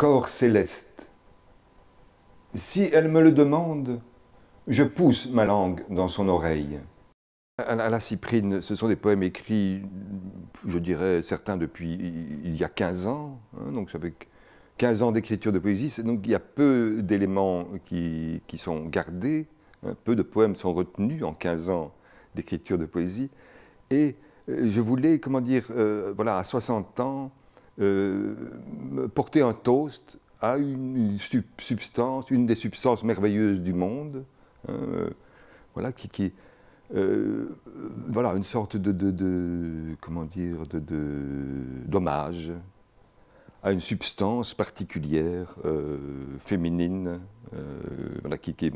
corps céleste. Si elle me le demande, je pousse ma langue dans son oreille. À la Cyprine, ce sont des poèmes écrits, je dirais, certains depuis il y a 15 ans, hein, donc donc avec 15 ans d'écriture de poésie, donc il y a peu d'éléments qui, sont gardés, hein, peu de poèmes sont retenus en 15 ans d'écriture de poésie, et euh, je voulais, comment dire, euh, voilà, à 60 ans, euh, porter un toast à une, substance, une des substances merveilleuses du monde, hein, euh, voilà, qui, qui euh, voilà, une sorte de, de, comment dire, d'hommage à une substance particulière féminine, voilà, qui, qui,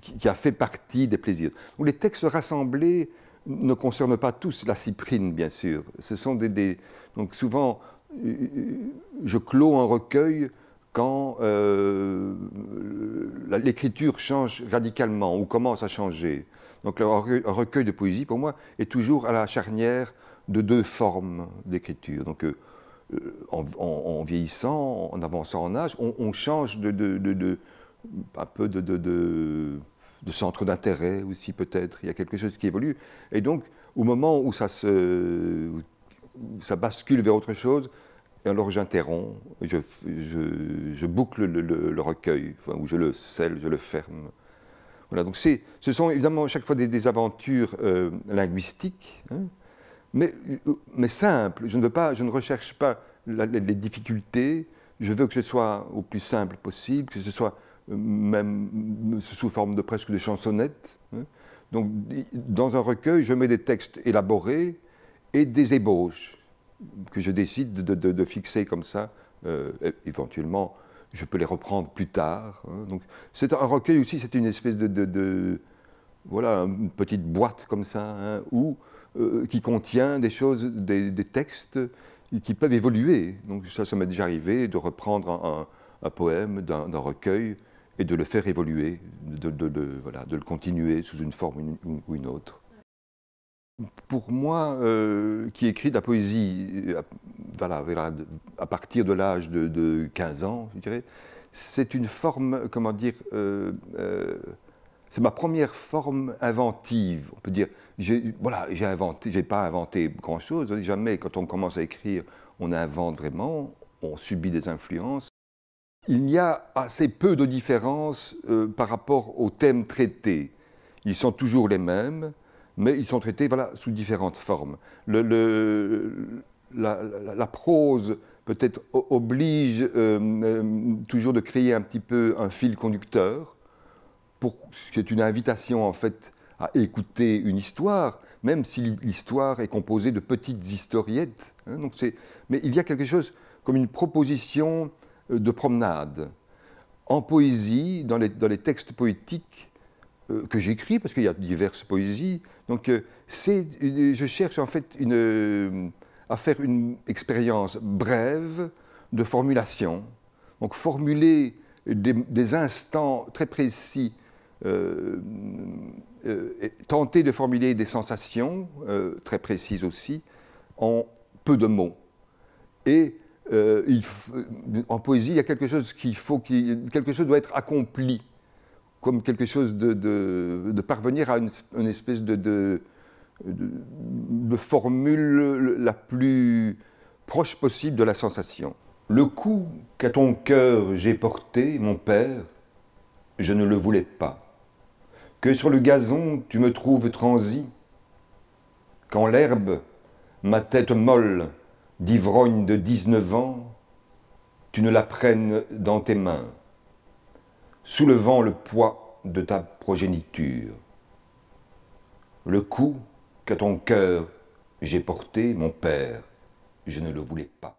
qui, a fait partie des plaisirs. Où les textes rassemblés ne concerne pas tous la cyprine, bien sûr. Ce sont des, donc souvent, euh, euh, je clôt un recueil quand euh, l'écriture change radicalement ou commence à changer. Donc un recueil de poésie, pour moi, est toujours à la charnière de deux formes d'écriture. Donc en, vieillissant, en avançant en âge, on, change de, un peu de de centre d'intérêt aussi peut-être, il y a quelque chose qui évolue. Et donc, au moment où ça, se, ça bascule vers autre chose, alors j'interromps, je, je, boucle le, recueil, enfin, ou je le scelle, je le ferme. Voilà, donc ce sont évidemment à chaque fois des, aventures euh, linguistiques, hein, mais, mais simples. Je ne, veux pas, je ne recherche pas les difficultés, je veux que ce soit au plus simple possible, que ce soit même sous forme de presque de chansonnettes. Hein. Donc, dans un recueil, je mets des textes élaborés et des ébauches que je décide de, fixer comme ça. Euh, éventuellement, je peux les reprendre plus tard. Hein. Donc, c'est un recueil aussi, c'est une espèce de, voilà, une petite boîte comme ça, hein, où, euh, qui contient des choses, des, textes qui peuvent évoluer. Donc, ça, ça m'est déjà arrivé de reprendre un poème d'un recueil et de le faire évoluer, de, voilà, de le continuer sous une forme ou une autre. Pour moi, euh, qui écrit de la poésie à, euh, voilà, à partir de l'âge de, 15 ans, dirais, c'est une forme, comment dire, euh, c'est ma première forme inventive. On peut dire, voilà, j'ai inventé, j'ai pas inventé grand-chose. Jamais, quand on commence à écrire, on invente vraiment, on subit des influences il y a assez peu de différences euh, par rapport aux thèmes traités. Ils sont toujours les mêmes, mais ils sont traités voilà, sous différentes formes. la, prose peut-être oblige euh, euh, toujours de créer un petit peu un fil conducteur, pour, ce qui une invitation en fait à écouter une histoire, même si l'histoire est composée de petites historiettes. Hein. mais il y a quelque chose comme une proposition euh, de promenade. En poésie, dans les, dans les textes poétiques euh, que j'écris, parce qu'il y a diverses poésies, donc euh, c'est, je cherche en fait une, à faire une expérience brève de formulation. Donc formuler des, des instants très précis, tenter de formuler des sensations très précises aussi, en peu de mots. Et euh, euh, en poésie, il y a quelque chose qui faut, quelque chose doit être accompli, comme quelque chose de, parvenir à une, espèce de, de, formule la plus proche possible de la sensation. Le coup qu'à ton cœur j'ai porté, mon père, je ne le voulais pas. Que sur le gazon tu me trouves transi, quand l'herbe, ma tête molle, d'ivrogne de 19 ans, tu ne la prennes dans tes mains, soulevant le poids de ta progéniture. Le coup que ton cœur j'ai porté, mon père, je ne le voulais pas.